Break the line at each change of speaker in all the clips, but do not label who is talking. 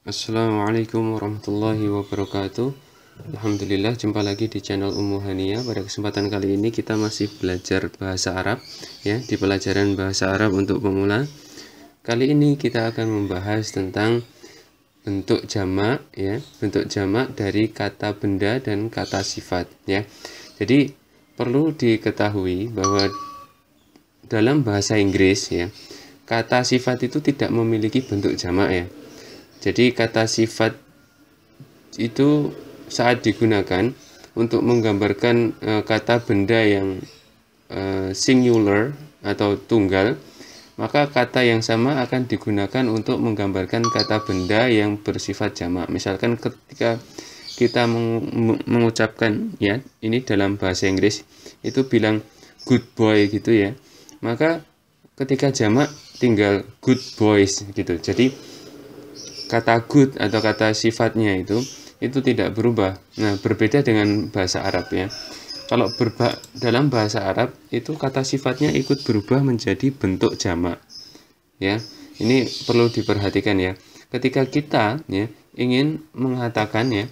Assalamualaikum warahmatullahi wabarakatuh Alhamdulillah jumpa lagi di channel Ummu Hania Pada kesempatan kali ini kita masih belajar bahasa Arab ya Di pelajaran bahasa Arab untuk pemula Kali ini kita akan membahas tentang bentuk jamak ya Bentuk jamak dari kata benda dan kata sifat ya Jadi perlu diketahui bahwa dalam bahasa Inggris ya kata sifat itu tidak memiliki bentuk jamak ya jadi kata sifat itu saat digunakan untuk menggambarkan e, kata benda yang e, singular atau tunggal, maka kata yang sama akan digunakan untuk menggambarkan kata benda yang bersifat jamak. Misalkan ketika kita mengucapkan ya, ini dalam bahasa Inggris itu bilang good boy gitu ya. Maka ketika jamak tinggal good boys gitu. Jadi kata good atau kata sifatnya itu itu tidak berubah. Nah, berbeda dengan bahasa Arab ya. Kalau berba dalam bahasa Arab itu kata sifatnya ikut berubah menjadi bentuk jamak. Ya. Ini perlu diperhatikan ya. Ketika kita ya ingin mengatakan ya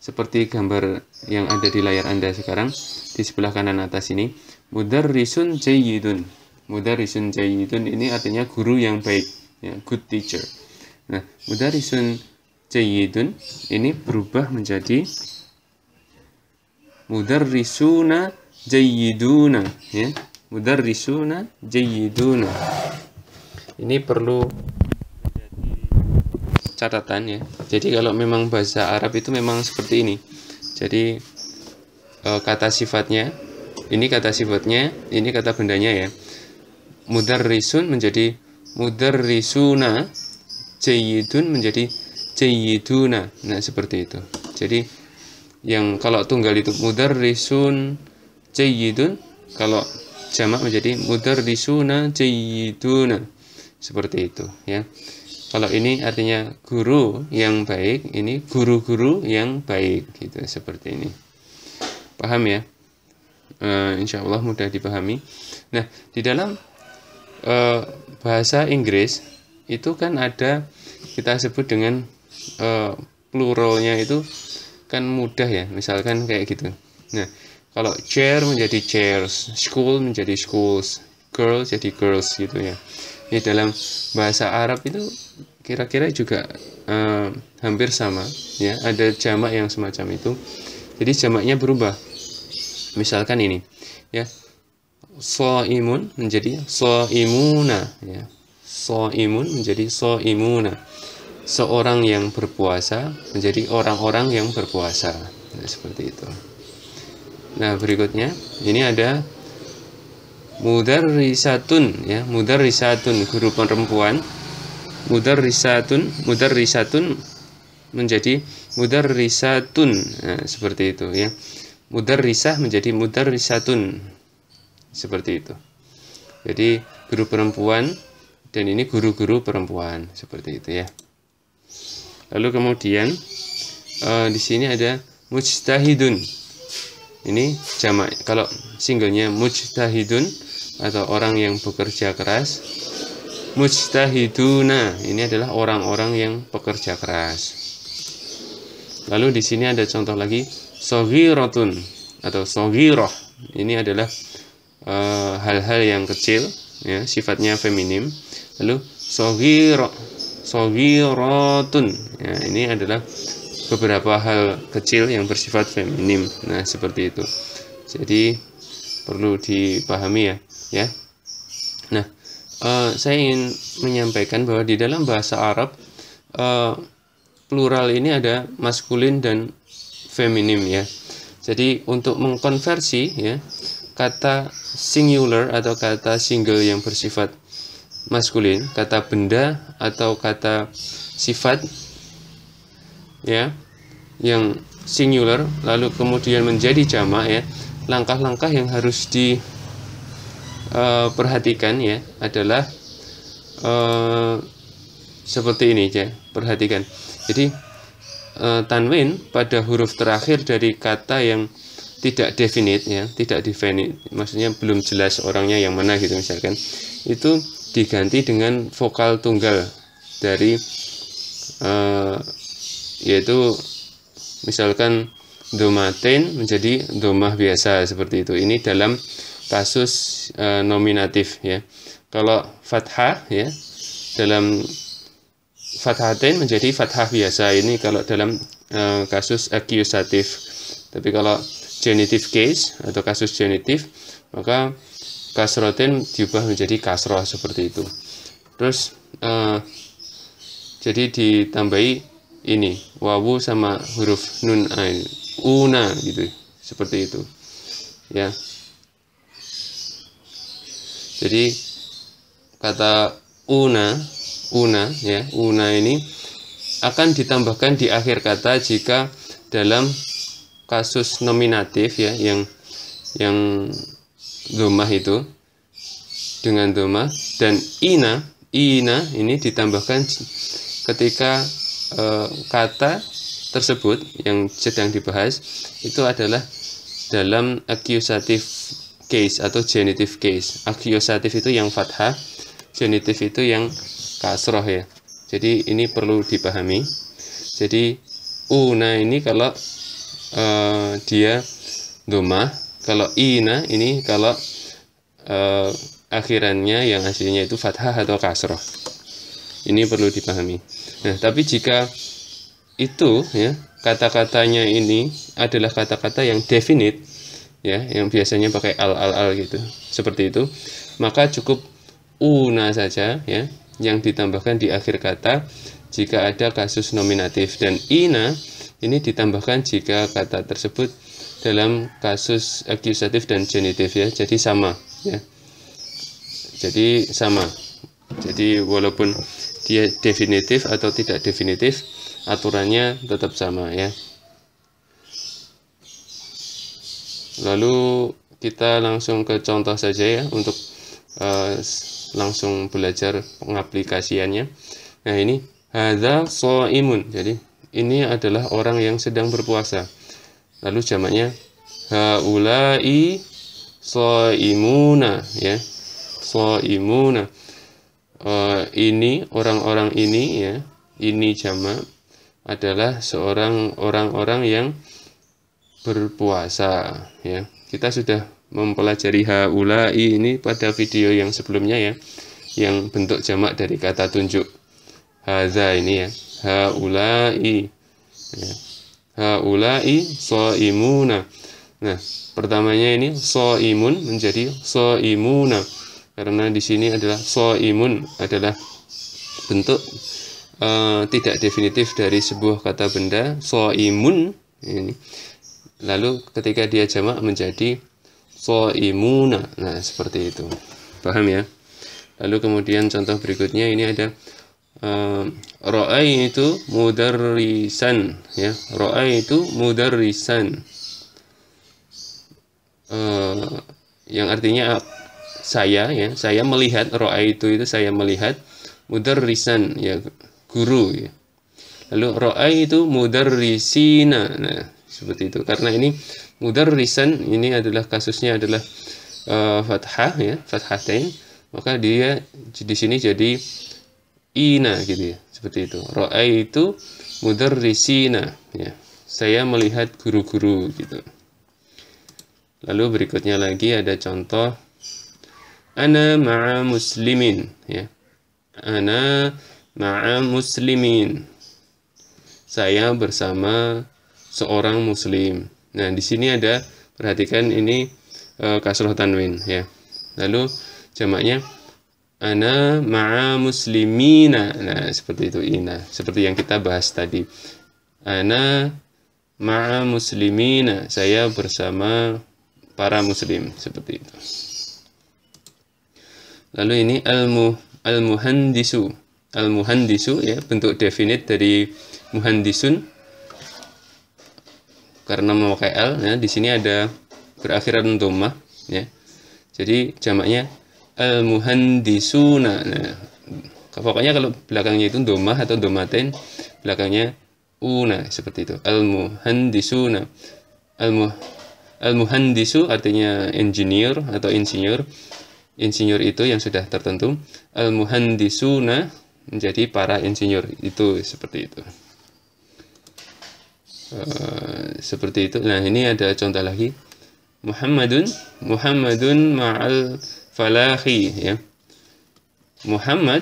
seperti gambar yang ada di layar Anda sekarang di sebelah kanan atas ini mudarrisun jayyidun. Mudarrisun jayyidun ini artinya guru yang baik ya, good teacher. Nah, mudarisun jayidun ini berubah menjadi risuna jayiduna ya. risuna jayiduna. Ini perlu catatan ya. Jadi kalau memang bahasa Arab itu memang seperti ini. Jadi e, kata sifatnya ini kata sifatnya, ini kata bendanya ya. risun menjadi risuna jayidun menjadi jayiduna Nah, seperti itu. Jadi yang kalau tunggal itu mudar risun jayidun kalau jamak menjadi mudar risuna jayiduna Seperti itu, ya. Kalau ini artinya guru yang baik, ini guru-guru yang baik gitu seperti ini. Paham ya? e, eh, insya Allah mudah dipahami. Nah, di dalam e, bahasa Inggris itu kan ada kita sebut dengan e, pluralnya itu kan mudah ya misalkan kayak gitu nah kalau chair menjadi chairs school menjadi schools girl jadi girls gitu ya ini dalam bahasa Arab itu kira-kira juga e, hampir sama ya ada jamak yang semacam itu jadi jamaknya berubah misalkan ini ya soimun menjadi soimuna ya so'imun menjadi so'imuna seorang yang berpuasa menjadi orang-orang yang berpuasa nah, seperti itu nah berikutnya ini ada mudar risatun ya mudar risatun guru perempuan mudar risatun mudar risatun menjadi risatun nah, seperti itu ya mudar risah menjadi mudar risatun seperti itu jadi guru perempuan dan ini guru-guru perempuan seperti itu ya lalu kemudian uh, di sini ada mujtahidun ini jamak kalau singlenya mujtahidun atau orang yang bekerja keras mujtahiduna ini adalah orang-orang yang pekerja keras lalu di sini ada contoh lagi sogirotun atau sogiroh ini adalah eh, hal-hal uh, yang kecil ya sifatnya feminim lalu sogiro sogiratun ya, ini adalah beberapa hal kecil yang bersifat feminim nah seperti itu jadi perlu dipahami ya ya nah uh, saya ingin menyampaikan bahwa di dalam bahasa Arab uh, plural ini ada maskulin dan feminim ya jadi untuk mengkonversi ya kata singular atau kata single yang bersifat maskulin, kata benda atau kata sifat ya yang singular lalu kemudian menjadi jamak ya. Langkah-langkah yang harus diperhatikan eh, uh, ya adalah uh, seperti ini ya. Perhatikan. Jadi uh, tanwin pada huruf terakhir dari kata yang tidak definite ya, tidak definite. Maksudnya belum jelas orangnya yang mana gitu misalkan. Itu diganti dengan vokal tunggal dari eh, yaitu misalkan domaten menjadi domah biasa seperti itu ini dalam kasus eh, nominatif ya kalau fathah ya dalam fathatin menjadi fathah biasa ini kalau dalam eh, kasus akusatif tapi kalau genitive case atau kasus genitif maka kasrotin diubah menjadi kasroh seperti itu terus uh, jadi ditambahi ini wawu sama huruf nun ain ah, una gitu seperti itu ya jadi kata una una ya una ini akan ditambahkan di akhir kata jika dalam kasus nominatif ya yang yang domah itu dengan domah dan ina ina ini ditambahkan ketika e, kata tersebut yang sedang dibahas itu adalah dalam accusative case atau genitive case accusative itu yang fathah genitive itu yang kasroh ya jadi ini perlu dipahami jadi una ini kalau e, dia domah kalau ina ini kalau uh, akhirannya yang aslinya itu fathah atau kasroh ini perlu dipahami nah tapi jika itu ya kata-katanya ini adalah kata-kata yang definite ya yang biasanya pakai al al al gitu seperti itu maka cukup una saja ya yang ditambahkan di akhir kata jika ada kasus nominatif dan ina ini ditambahkan jika kata tersebut dalam kasus akusatif dan genitif ya. Jadi sama ya. Jadi sama. Jadi walaupun dia definitif atau tidak definitif, aturannya tetap sama ya. Lalu kita langsung ke contoh saja ya untuk uh, langsung belajar pengaplikasiannya. Nah, ini hadza imun Jadi ini adalah orang yang sedang berpuasa lalu jamaknya haulai soimuna ya soimuna uh, ini orang-orang ini ya ini jamak adalah seorang orang-orang yang berpuasa ya kita sudah mempelajari haulai ini pada video yang sebelumnya ya yang bentuk jamak dari kata tunjuk haza ini ya haulai ya haula'i soimuna Nah, pertamanya ini soimun menjadi soimuna karena di sini adalah soimun adalah bentuk uh, tidak definitif dari sebuah kata benda soimun ini lalu ketika dia jamak menjadi soimuna nah seperti itu paham ya lalu kemudian contoh berikutnya ini ada Ehm, roa itu mudarrisan ya itu mudarrisan uh, yang artinya saya ya saya melihat roa itu itu saya melihat mudarrisan ya guru ya lalu itu mudarrisina nah seperti itu karena ini mudarrisan ini adalah kasusnya adalah uh, fathah ya fathatain maka dia di sini jadi ina gitu ya seperti itu roa itu mudarrisina ya saya melihat guru-guru gitu lalu berikutnya lagi ada contoh ana ma'a muslimin ya ana ma'a muslimin saya bersama seorang muslim nah di sini ada perhatikan ini e, kasroh tanwin ya lalu jamaknya ana ma'a muslimina. Nah, seperti itu ina, seperti yang kita bahas tadi. Ana ma'a muslimina. Saya bersama para muslim, seperti itu. Lalu ini al-mu al-muhandisu. Al-muhandisu ya bentuk definite dari muhandisun karena memakai al ya di sini ada berakhiran domah ya. Jadi jamaknya al-muhandisuna. Nah, pokoknya kalau belakangnya itu domah atau domaten, belakangnya una seperti itu. Al-muhandisuna. al mu al artinya engineer atau insinyur. Insinyur itu yang sudah tertentu. Al-muhandisuna menjadi para insinyur itu seperti itu. Uh, seperti itu. Nah, ini ada contoh lagi. Muhammadun Muhammadun ma'al falahi ya Muhammad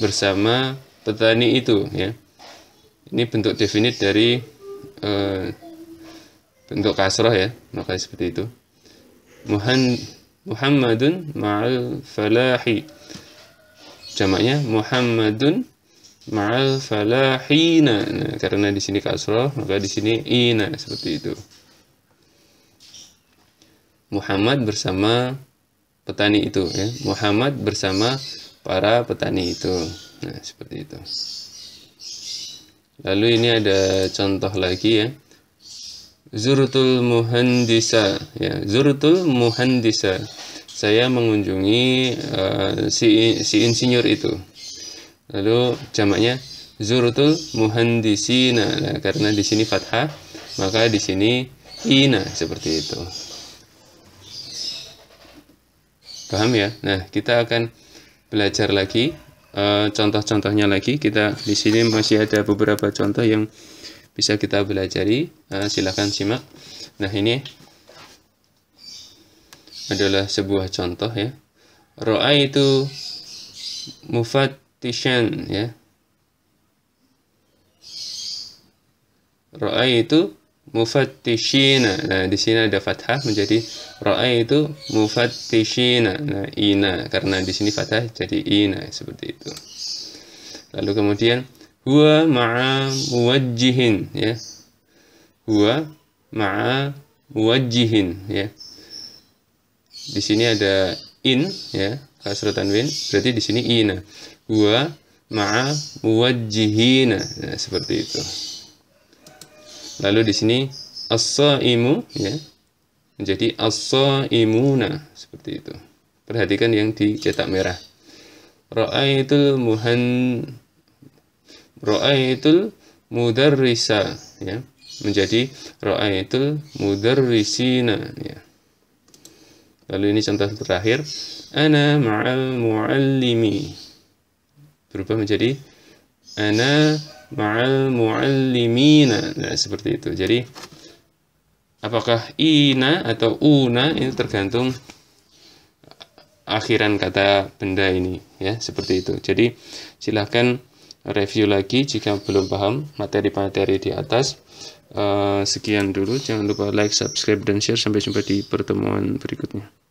bersama petani itu ya ini bentuk definit dari eh, bentuk kasroh ya maka seperti itu Muhammadun ma'al falahi jamaknya Muhammadun ma'al falahina nah, karena di sini kasroh maka di sini ina seperti itu Muhammad bersama petani itu ya Muhammad bersama para petani itu nah seperti itu lalu ini ada contoh lagi ya Zurutul Muhandisa ya Zurutul Muhandisa saya mengunjungi uh, si si insinyur itu lalu jamaknya Zurutul Muhandisina nah, karena di sini fathah maka di sini ina seperti itu paham ya nah kita akan belajar lagi e, contoh-contohnya lagi kita di sini masih ada beberapa contoh yang bisa kita belajar e, eh, silahkan simak nah ini adalah sebuah contoh ya roa itu mufatishan ya roa itu mufattishina. Nah, di sini ada fathah menjadi ra'a itu mufattishina. Nah, ina karena di sini fathah jadi ina seperti itu. Lalu kemudian huwa ma'a muwajjihin ya. Huwa ma'a muwajjihin ya. Di sini ada in ya, kasrah tanwin berarti di sini ina. Huwa ma'a muwajjihina. Nah, seperti itu. Lalu di sini as-saimu ya menjadi as-saimuna seperti itu. Perhatikan yang dicetak merah. Ra'aitul muhan Ra'aitul mudarrisa ya menjadi ra'aitul mudarrisina ya. Lalu ini contoh terakhir ana ma'al muallimi berubah menjadi ana ma'al muallimina nah, seperti itu jadi apakah ina atau una ini tergantung akhiran kata benda ini ya seperti itu jadi silahkan review lagi jika belum paham materi-materi di atas uh, sekian dulu jangan lupa like subscribe dan share sampai jumpa di pertemuan berikutnya